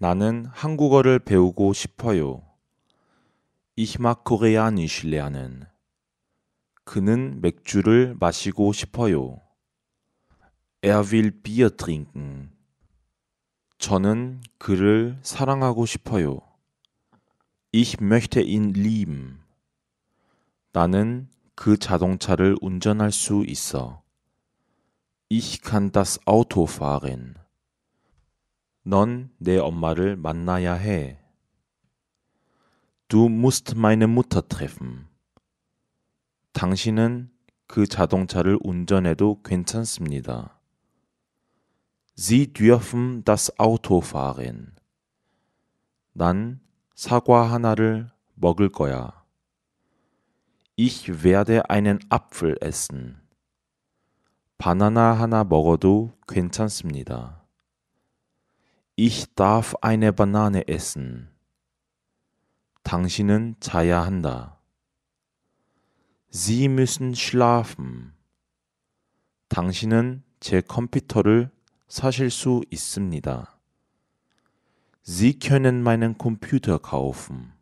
나는 한국어를 배우고 싶어요. Ich mag Koreanisch lernen. 그는 맥주를 마시고 싶어요. Er will Bier trinken. 저는 그를 사랑하고 싶어요. Ich möchte ihn lieben. 나는 그 자동차를 운전할 수 있어. Ich kann das Auto fahren. 넌내 엄마를 만나야 해. Du musst meine Mutter treffen. 당신은 그 자동차를 운전해도 괜찮습니다. Sie dürfen das Auto fahren. 난 사과 하나를 먹을 거야. Ich werde einen Apfel essen. 바나나 하나 먹어도 괜찮습니다. Ich darf eine Banane essen. 당신은 자야 한다. Sie müssen schlafen. 당신은 제 컴퓨터를 사실 수 있습니다. Sie können meinen Computer kaufen.